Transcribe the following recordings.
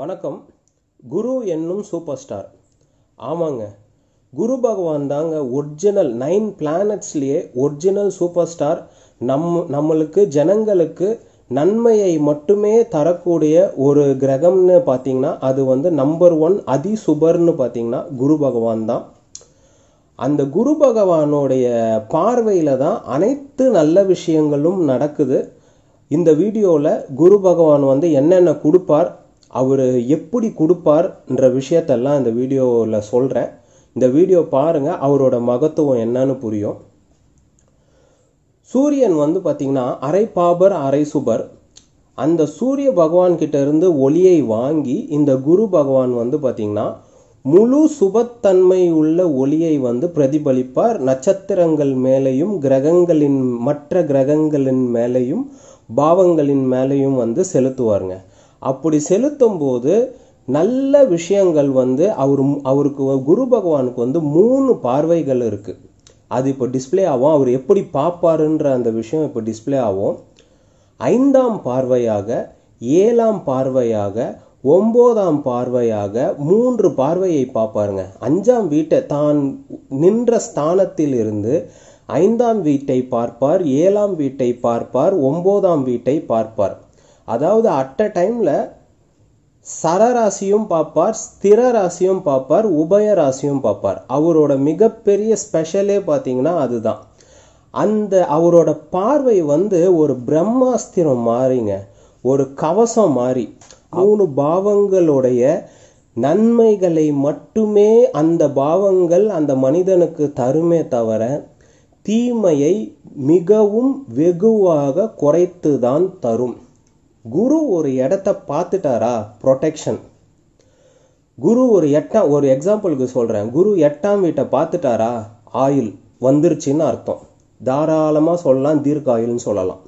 வணக்கம் குரு என்னும் super star ஆமாங்க குரு பகவான் தாங்க ஒரிஜினல் நைன் பிளானட்ஸ்லேயே ஒரிஜினல் சூப்பர் ஸ்டார் நம் நம்மளுக்கு ஜனங்களுக்கு நன்மையை மட்டுமே தரக்கூடிய ஒரு கிரகம்னு பார்த்தீங்கன்னா அது வந்து நம்பர் ஒன் சுபர்னு பார்த்தீங்கன்னா குரு பகவான் தான் அந்த குரு பகவானுடைய பார்வையில் தான் அனைத்து நல்ல விஷயங்களும் நடக்குது இந்த வீடியோவில் குரு பகவான் வந்து என்னென்ன கொடுப்பார் அவர் எப்படி கொடுப்பார்ன்ற விஷயத்தெல்லாம் இந்த வீடியோவில் சொல்கிறேன் இந்த வீடியோ பாருங்கள் அவரோட மகத்துவம் என்னன்னு புரியும் சூரியன் வந்து பார்த்திங்கன்னா அரை பாபர் அரை சுபர் அந்த சூரிய பகவான்கிட்ட இருந்து ஒளியை வாங்கி இந்த குரு பகவான் வந்து பார்த்திங்கன்னா முழு சுபத்தன்மை உள்ள ஒளியை வந்து பிரதிபலிப்பார் நட்சத்திரங்கள் மேலேயும் கிரகங்களின் மற்ற கிரகங்களின் மேலேயும் பாவங்களின் மேலேயும் வந்து செலுத்துவாருங்க அப்படி செலுத்தும் போது நல்ல விஷயங்கள் வந்து அவர் அவருக்கு குரு பகவானுக்கு வந்து மூணு பார்வைகள் இருக்குது அது இப்போ டிஸ்பிளே ஆகும் அவர் எப்படி பார்ப்பாருன்ற அந்த விஷயம் இப்போ டிஸ்பிளே ஆகும் ஐந்தாம் பார்வையாக ஏழாம் பார்வையாக ஒம்போதாம் பார்வையாக மூன்று பார்வையை பார்ப்பாருங்க அஞ்சாம் வீட்டை தான் நின்ற ஸ்தானத்தில் இருந்து ஐந்தாம் வீட்டை பார்ப்பார் ஏழாம் வீட்டை பார்ப்பார் ஒம்போதாம் வீட்டை பார்ப்பார் அதாவது அட் அ டைமில் சரராசியும் பார்ப்பார் ஸ்திர ராசியும் பார்ப்பார் உபய ராசியும் பார்ப்பார் அவரோட மிகப்பெரிய ஸ்பெஷலே பார்த்தீங்கன்னா அதுதான் அந்த அவரோட பார்வை வந்து ஒரு பிரம்மாஸ்திரம் மாறிங்க ஒரு கவசம் மாறி மூணு பாவங்களுடைய நன்மைகளை மட்டுமே அந்த பாவங்கள் அந்த மனிதனுக்கு தருமே தவிர தீமையை மிகவும் வெகுவாக குறைத்து தான் தரும் குரு ஒரு இடத்த பார்த்துட்டாரா ப்ரொடெக்ஷன் குரு ஒரு எட்டாம் ஒரு எக்ஸாம்பிளுக்கு சொல்கிறேன் குரு எட்டாம் வீட்டை பார்த்துட்டாரா ஆயில் வந்துருச்சுன்னு அர்த்தம் தாராளமாக சொல்லலாம் தீர்க்க ஆயில்னு சொல்லலாம்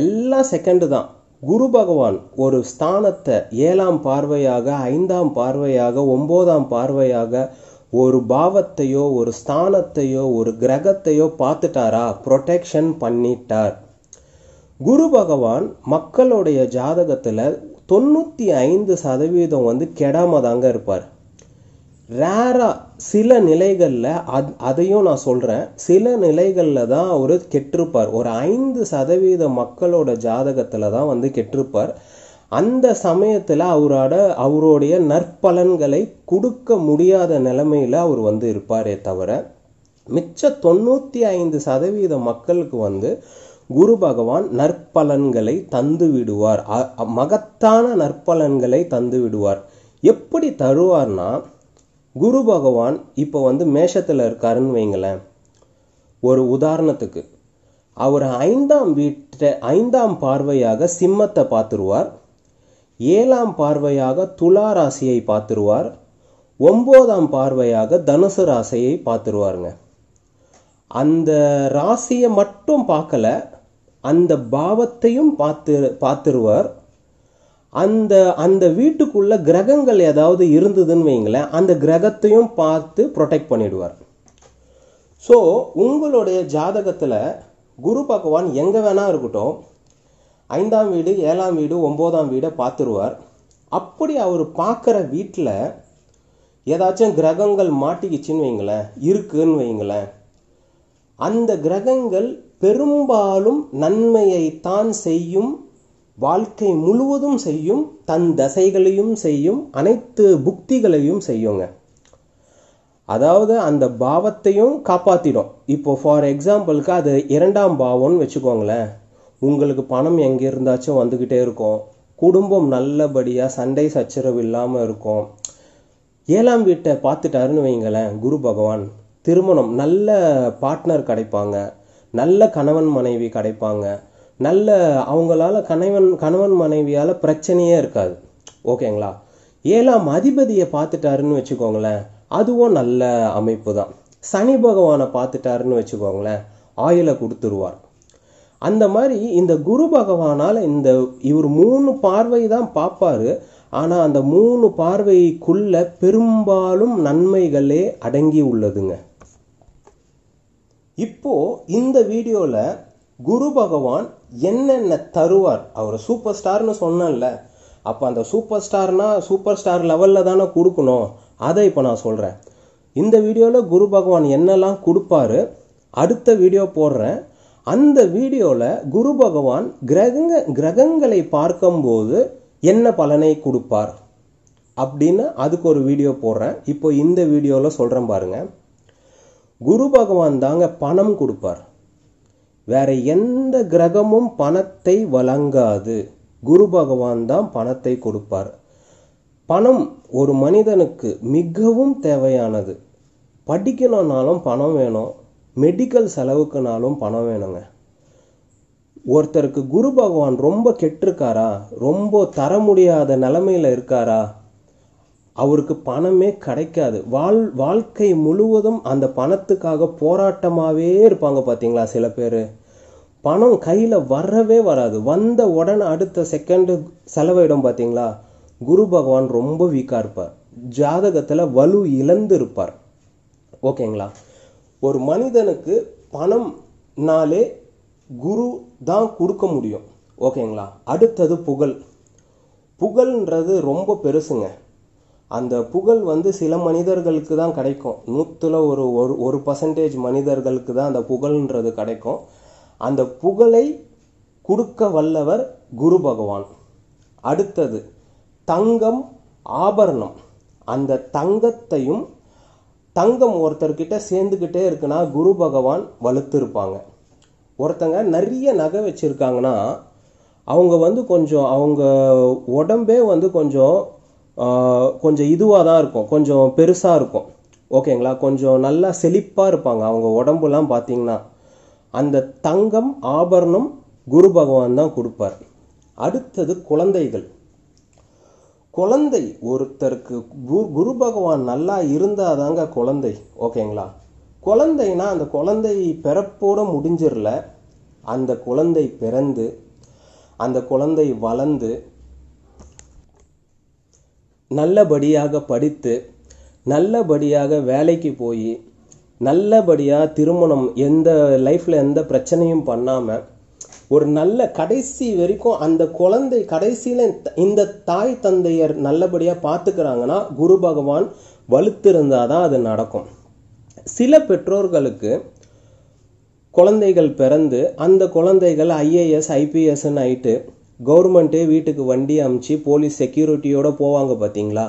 எல்லாம் செகண்டு தான் குரு பகவான் ஒரு ஸ்தானத்தை ஏழாம் பார்வையாக ஐந்தாம் பார்வையாக ஒம்போதாம் பார்வையாக ஒரு பாவத்தையோ ஒரு ஸ்தானத்தையோ ஒரு கிரகத்தையோ பார்த்துட்டாரா ப்ரொடெக்ஷன் பண்ணிட்டார் குரு பகவான் மக்களுடைய ஜாதகத்தில் தொண்ணூற்றி ஐந்து சதவீதம் வந்து கெடாம தாங்க இருப்பார் ரேராக சில நிலைகளில் அத் அதையும் நான் சொல்கிறேன் சில நிலைகளில் தான் அவர் கெட்டிருப்பார் ஒரு ஐந்து சதவீத மக்களோட ஜாதகத்தில் தான் வந்து கெட்டிருப்பார் அந்த சமயத்தில் அவரோட அவருடைய நற்பலன்களை கொடுக்க முடியாத நிலைமையில் அவர் வந்து இருப்பாரே தவிர மிச்ச தொண்ணூற்றி ஐந்து சதவீத மக்களுக்கு வந்து குரு பகவான் நற்பலன்களை தந்து விடுவார் மகத்தான நற்பலன்களை தந்து விடுவார் எப்படி தருவார்னா குரு பகவான் இப்போ வந்து மேஷத்தில் இருக்காருன்னு வைங்களேன் ஒரு உதாரணத்துக்கு அவர் ஐந்தாம் வீட்டை ஐந்தாம் பார்வையாக சிம்மத்தை பார்த்துருவார் ஏழாம் பார்வையாக துலா ராசியை பார்த்துருவார் ஒம்போதாம் பார்வையாக தனுசு ராசியை பார்த்துருவாருங்க அந்த ராசியை மட்டும் பார்க்கல அந்த பாவத்தையும் பார்த்து பார்த்துருவார் அந்த அந்த வீட்டுக்குள்ள கிரகங்கள் ஏதாவது இருந்ததுன்னு வைங்களேன் அந்த கிரகத்தையும் பார்த்து ப்ரொடெக்ட் பண்ணிடுவார் ஸோ உங்களுடைய ஜாதகத்தில் குரு பகவான் எங்கே வேணா இருக்கட்டும் ஐந்தாம் வீடு ஏழாம் வீடு ஒம்போதாம் வீடை பார்த்துருவார் அப்படி அவர் பார்க்குற வீட்டில் ஏதாச்சும் கிரகங்கள் மாட்டிக்கிச்சின்னு வைங்களேன் இருக்குன்னு வைங்களேன் அந்த கிரகங்கள் பெரும்பாலும் நன்மையைத்தான் செய்யும் வாழ்க்கை முழுவதும் செய்யும் தன் தசைகளையும் செய்யும் அனைத்து புக்திகளையும் செய்யுங்க அதாவது அந்த பாவத்தையும் காப்பாற்றிடும் இப்போ ஃபார் எக்ஸாம்பிளுக்கு அது இரண்டாம் பாவம்னு வச்சுக்கோங்களேன் உங்களுக்கு பணம் எங்கே இருந்தாச்சும் வந்துக்கிட்டே இருக்கும் குடும்பம் நல்லபடியாக சண்டை சச்சரவு இல்லாமல் இருக்கும் ஏழாம் வீட்டை பார்த்துட்டாருன்னு வைங்களேன் குரு பகவான் திருமணம் நல்ல பார்ட்னர் கிடைப்பாங்க நல்ல கணவன் மனைவி கிடைப்பாங்க நல்ல அவங்களால கணவன் கணவன் மனைவியால் பிரச்சனையே இருக்காது ஓகேங்களா ஏழாம் அதிபதியை பார்த்துட்டாருன்னு வச்சுக்கோங்களேன் அதுவும் நல்ல அமைப்பு தான் சனி பகவானை பார்த்துட்டாருன்னு வச்சுக்கோங்களேன் ஆயிலை கொடுத்துருவார் அந்த மாதிரி இந்த குரு பகவானால் இந்த இவர் மூணு பார்வை தான் பார்ப்பார் ஆனால் அந்த மூணு பார்வைக்குள்ள பெரும்பாலும் நன்மைகளே அடங்கி உள்ளதுங்க இப்போ இந்த வீடியோவில் குரு பகவான் என்னென்ன தருவார் அவர் சூப்பர் ஸ்டார்னு சொன்னேன்ல அப்போ அந்த சூப்பர் ஸ்டார்னா சூப்பர் ஸ்டார் லெவலில் தானே கொடுக்கணும் அதை இப்போ நான் சொல்கிறேன் இந்த வீடியோவில் குரு பகவான் என்னெல்லாம் கொடுப்பாரு அடுத்த வீடியோ போடுறேன் அந்த வீடியோவில் குரு பகவான் கிரகங்க கிரகங்களை பார்க்கும்போது என்ன பலனை கொடுப்பார் அப்படின்னு அதுக்கு ஒரு வீடியோ போடுறேன் இப்போ இந்த வீடியோவில் சொல்கிறேன் பாருங்கள் குரு பகவான் தாங்க பணம் கொடுப்பார் வேற எந்த கிரகமும் பணத்தை வழங்காது குரு பகவான் தான் பணத்தை கொடுப்பார் பணம் ஒரு மனிதனுக்கு மிகவும் தேவையானது படிக்கணும்னாலும் பணம் வேணும் மெடிக்கல் செலவுக்குனாலும் பணம் வேணுங்க ஒருத்தருக்கு குரு பகவான் ரொம்ப கெட்டிருக்காரா ரொம்ப தர முடியாத நிலமையில் இருக்காரா அவருக்கு பணமே கிடைக்காது வாழ் வாழ்க்கை முழுவதும் அந்த பணத்துக்காக போராட்டமாகவே இருப்பாங்க பார்த்தீங்களா சில பேர் பணம் கையில் வரவே வராது வந்த உடனே அடுத்த செகண்டு செலவிடும் பார்த்தீங்களா குரு பகவான் ரொம்ப வீக்காக இருப்பார் ஜாதகத்தில் வலு இழந்து இருப்பார் ஓகேங்களா ஒரு மனிதனுக்கு பணம் குரு தான் கொடுக்க முடியும் ஓகேங்களா அடுத்தது புகழ் புகழ்ன்றது ரொம்ப பெருசுங்க அந்த புகழ் வந்து சில மனிதர்களுக்கு தான் கிடைக்கும் நூற்றுல ஒரு ஒரு ஒரு பர்சன்டேஜ் மனிதர்களுக்கு தான் அந்த புகழ்ன்றது கிடைக்கும் அந்த புகழை கொடுக்க வல்லவர் குரு பகவான் அடுத்தது தங்கம் ஆபரணம் அந்த தங்கத்தையும் தங்கம் ஒருத்தர்கிட்ட சேர்ந்துக்கிட்டே இருக்குன்னா குரு பகவான் வலுத்திருப்பாங்க ஒருத்தங்க நிறைய நகை வச்சுருக்காங்கன்னா அவங்க வந்து கொஞ்சம் அவங்க உடம்பே வந்து கொஞ்சம் கொஞ்சம் இதுவாக தான் இருக்கும் கொஞ்சம் பெருசாக இருக்கும் ஓகேங்களா கொஞ்சம் நல்லா செழிப்பாக இருப்பாங்க அவங்க உடம்புலாம் பார்த்தீங்கன்னா அந்த தங்கம் ஆபரணம் குரு பகவான் தான் கொடுப்பார் அடுத்தது குழந்தைகள் குழந்தை ஒருத்தருக்கு குரு பகவான் நல்லா இருந்தால் தாங்க குழந்தை ஓகேங்களா குழந்தைனா அந்த குழந்தை பிறப்போட முடிஞ்சிடல அந்த குழந்தை பிறந்து அந்த குழந்தை வளர்ந்து நல்லபடியாக படித்து நல்லபடியாக வேலைக்கு போய் நல்லபடியாக திருமணம் எந்த லைஃப்பில் எந்த பிரச்சனையும் பண்ணாமல் ஒரு நல்ல கடைசி வரைக்கும் அந்த குழந்தை கடைசியில் இந்த தாய் தந்தையர் நல்லபடியாக பார்த்துக்கிறாங்கன்னா குரு பகவான் வலுத்திருந்தால் தான் அது நடக்கும் சில பெற்றோர்களுக்கு குழந்தைகள் பிறந்து அந்த குழந்தைகள் ஐஏஎஸ் ஐபிஎஸ்ன்னு ஆயிட்டு கவர்மெண்ட்டே வீட்டுக்கு வண்டி அமுச்சு போலீஸ் செக்யூரிட்டியோடு போவாங்க பார்த்தீங்களா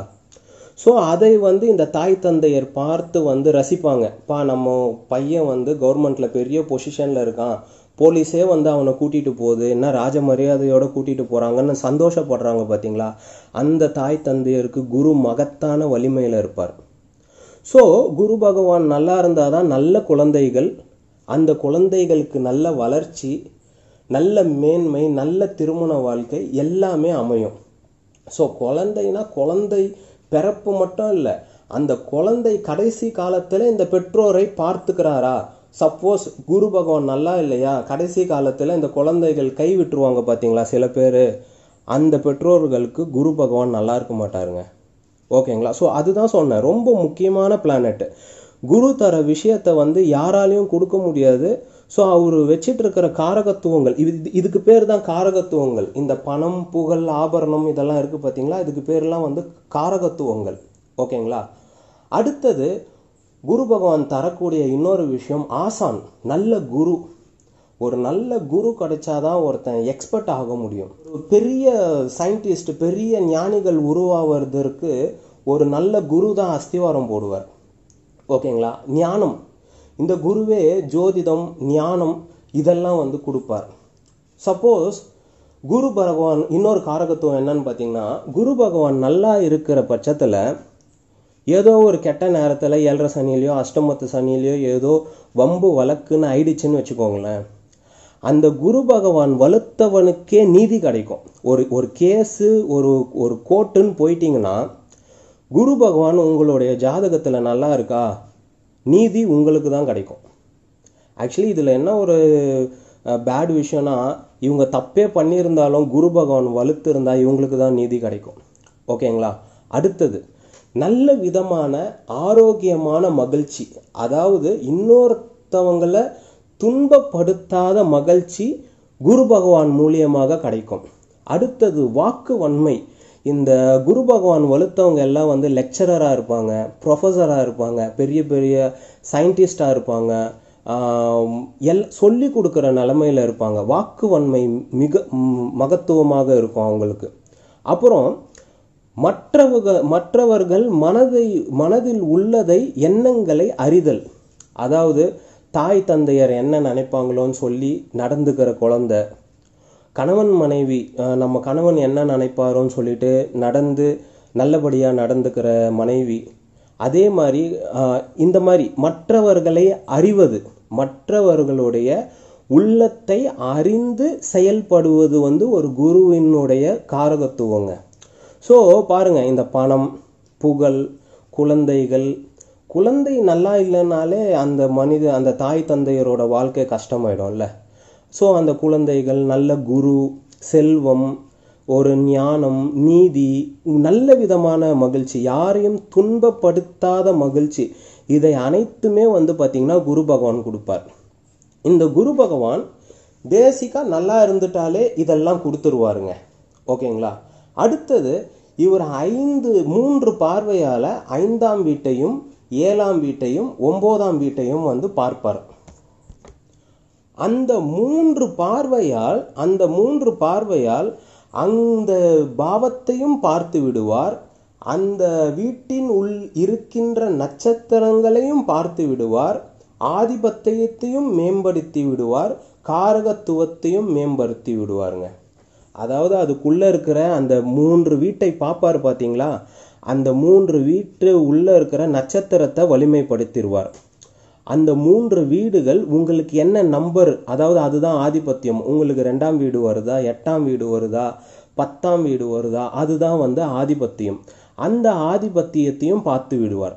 ஸோ அதை வந்து இந்த தாய் தந்தையர் பார்த்து வந்து ரசிப்பாங்க பா நம்ம பையன் வந்து கவர்மெண்ட்டில் பெரிய பொசிஷனில் இருக்கான் போலீஸே வந்து அவனை கூட்டிகிட்டு போகுது என்ன ராஜ மரியாதையோடு கூட்டிகிட்டு போகிறாங்கன்னு சந்தோஷப்படுறாங்க பார்த்தீங்களா அந்த தாய் தந்தையருக்கு குரு மகத்தான வலிமையில் இருப்பார் ஸோ குரு பகவான் நல்லா இருந்தால் தான் நல்ல குழந்தைகள் அந்த குழந்தைகளுக்கு நல்ல வளர்ச்சி நல்ல மேன்மை நல்ல திருமண வாழ்க்கை எல்லாமே அமையும் ஸோ குழந்தைனா குழந்தை பிறப்பு மட்டும் இல்லை அந்த குழந்தை கடைசி காலத்தில் இந்த பெற்றோரை பார்த்துக்கிறாரா சப்போஸ் குரு பகவான் நல்லா இல்லையா கடைசி காலத்தில் இந்த குழந்தைகள் கை விட்டுருவாங்க பார்த்தீங்களா சில பேர் அந்த பெற்றோர்களுக்கு குரு பகவான் நல்லா இருக்க மாட்டாருங்க ஓகேங்களா ஸோ அதுதான் சொன்னேன் ரொம்ப முக்கியமான பிளானட்டு குரு தர விஷயத்தை வந்து யாராலையும் கொடுக்க முடியாது ஸோ அவர் வச்சிட்டு இருக்கிற காரகத்துவங்கள் இது இதுக்கு பேர் தான் காரகத்துவங்கள் இந்த பணம் புகழ் ஆபரணம் இதெல்லாம் இருக்குது பார்த்தீங்களா இதுக்கு பேர்லாம் வந்து காரகத்துவங்கள் ஓகேங்களா அடுத்தது குரு பகவான் தரக்கூடிய இன்னொரு விஷயம் ஆசான் நல்ல குரு ஒரு நல்ல குரு கிடைச்சாதான் ஒருத்தன் எக்ஸ்பர்ட் ஆக முடியும் பெரிய சயின்டிஸ்ட் பெரிய ஞானிகள் உருவாவதற்கு ஒரு நல்ல குரு தான் அஸ்திவாரம் போடுவார் ஓகேங்களா ஞானம் இந்த குருவே ஜோதிடம் ஞானம் இதெல்லாம் வந்து கொடுப்பார் சப்போஸ் குரு பகவான் இன்னொரு காரகத்துவம் என்னன்னு பார்த்தீங்கன்னா குரு பகவான் நல்லா இருக்கிற பட்சத்தில் ஏதோ ஒரு கெட்ட நேரத்தில் ஏழரை சனிலையோ அஷ்டமத்து சனிலையோ ஏதோ வம்பு வழக்குன்னு ஆயிடுச்சுன்னு வச்சுக்கோங்களேன் அந்த குரு பகவான் வலுத்தவனுக்கே நீதி கிடைக்கும் ஒரு ஒரு கேஸு ஒரு ஒரு கோர்ட்டுன்னு போயிட்டிங்கன்னா குரு பகவான் உங்களுடைய ஜாதகத்தில் நல்லா இருக்கா நீதி உங்களுக்கு தான் கிடைக்கும் ஆக்சுவலி இதில் என்ன ஒரு பேட் விஷயம்னா இவங்க தப்பே பண்ணியிருந்தாலும் குரு பகவான் இருந்தால் இவங்களுக்கு தான் நீதி கிடைக்கும் ஓகேங்களா அடுத்தது நல்ல விதமான ஆரோக்கியமான மகிழ்ச்சி அதாவது இன்னொருத்தவங்களை துன்பப்படுத்தாத மகிழ்ச்சி குரு பகவான் மூலியமாக கிடைக்கும் அடுத்தது வாக்கு வன்மை இந்த குரு பகவான் வலுத்தவங்க எல்லாம் வந்து லெக்சரராக இருப்பாங்க ப்ரொஃபஸராக இருப்பாங்க பெரிய பெரிய சயின்டிஸ்டாக இருப்பாங்க எல் சொல்லி கொடுக்குற நிலமையில் இருப்பாங்க வாக்கு வன்மை மிக மகத்துவமாக இருக்கும் அவங்களுக்கு அப்புறம் மற்றவங்க மற்றவர்கள் மனதை மனதில் உள்ளதை எண்ணங்களை அறிதல் அதாவது தாய் தந்தையர் என்ன நினைப்பாங்களோன்னு சொல்லி நடந்துக்கிற குழந்தை கணவன் மனைவி நம்ம கணவன் என்ன நினைப்பாரோன்னு சொல்லிட்டு நடந்து நல்லபடியாக நடந்துக்கிற மனைவி அதே மாதிரி இந்த மாதிரி மற்றவர்களை அறிவது மற்றவர்களுடைய உள்ளத்தை அறிந்து செயல்படுவது வந்து ஒரு குருவினுடைய காரகத்துவங்க ஸோ பாருங்கள் இந்த பணம் புகழ் குழந்தைகள் குழந்தை நல்லா இல்லைனாலே அந்த மனித அந்த தாய் தந்தையரோட வாழ்க்கை கஷ்டமாயிடும்ல ஸோ அந்த குழந்தைகள் நல்ல குரு செல்வம் ஒரு ஞானம் நீதி நல்ல விதமான மகிழ்ச்சி யாரையும் துன்பப்படுத்தாத மகிழ்ச்சி இதை அனைத்துமே வந்து பார்த்திங்கன்னா குரு பகவான் கொடுப்பார் இந்த குரு பகவான் பேசிக்காக நல்லா இருந்துட்டாலே இதெல்லாம் கொடுத்துருவாருங்க ஓகேங்களா அடுத்தது இவர் ஐந்து மூன்று பார்வையால் ஐந்தாம் வீட்டையும் ஏழாம் வீட்டையும் ஒம்போதாம் வீட்டையும் வந்து பார்ப்பார் அந்த மூன்று பார்வையால் அந்த மூன்று பார்வையால் அந்த பாவத்தையும் பார்த்து விடுவார் அந்த வீட்டின் உள் இருக்கின்ற நட்சத்திரங்களையும் பார்த்து விடுவார் ஆதிபத்தியத்தையும் மேம்படுத்தி விடுவார் காரகத்துவத்தையும் மேம்படுத்தி விடுவாருங்க அதாவது அதுக்குள்ளே இருக்கிற அந்த மூன்று வீட்டை பார்ப்பார் பார்த்தீங்களா அந்த மூன்று வீட்டு உள்ளே இருக்கிற நட்சத்திரத்தை வலிமைப்படுத்திடுவார் அந்த மூன்று வீடுகள் உங்களுக்கு என்ன நம்பர் அதாவது அதுதான் ஆதிபத்தியம் உங்களுக்கு ரெண்டாம் வீடு வருதா எட்டாம் வீடு வருதா பத்தாம் வீடு வருதா அதுதான் வந்து ஆதிபத்தியம் அந்த ஆதிபத்தியத்தையும் பார்த்து விடுவார்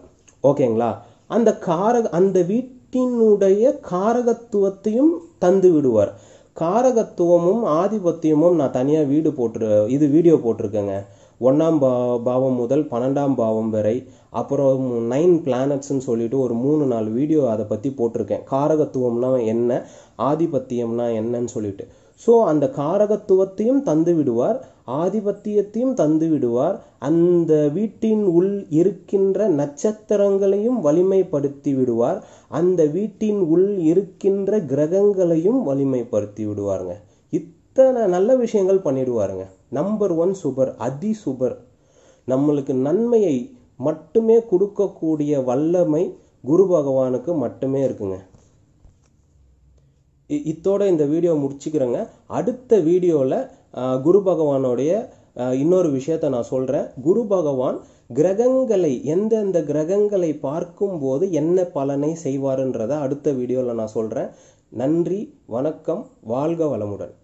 ஓகேங்களா அந்த காரக அந்த வீட்டினுடைய காரகத்துவத்தையும் தந்து விடுவார் காரகத்துவமும் ஆதிபத்தியமும் நான் தனியாக வீடு போட்டு இது வீடியோ போட்டிருக்கேங்க ஒன்றாம் பா பாவம் முதல் பன்னெண்டாம் பாவம் வரை அப்புறம் நைன் பிளானட்ஸ்ன்னு சொல்லிட்டு ஒரு மூணு நாலு வீடியோ அதை பற்றி போட்டிருக்கேன் காரகத்துவம்னா என்ன ஆதிபத்தியம்னா என்னன்னு சொல்லிட்டு ஸோ அந்த காரகத்துவத்தையும் தந்து விடுவார் ஆதிபத்தியத்தையும் தந்து விடுவார் அந்த வீட்டின் உள் இருக்கின்ற நட்சத்திரங்களையும் வலிமைப்படுத்தி விடுவார் அந்த வீட்டின் உள் இருக்கின்ற கிரகங்களையும் வலிமைப்படுத்தி விடுவாருங்க இத்தனை நல்ல விஷயங்கள் பண்ணிடுவாருங்க நம்பர் ஒன் சுபர் அதி சுபர் நம்மளுக்கு நன்மையை மட்டுமே கொடுக்கக்கூடிய வல்லமை குரு பகவானுக்கு மட்டுமே இருக்குங்க இத்தோட இந்த வீடியோ முடிச்சுக்கிறேங்க அடுத்த வீடியோவில் குரு பகவானுடைய இன்னொரு விஷயத்த நான் சொல்கிறேன் குரு பகவான் கிரகங்களை எந்தெந்த கிரகங்களை பார்க்கும்போது என்ன பலனை செய்வாருன்றதை அடுத்த வீடியோவில் நான் சொல்கிறேன் நன்றி வணக்கம் வாழ்க வளமுடன்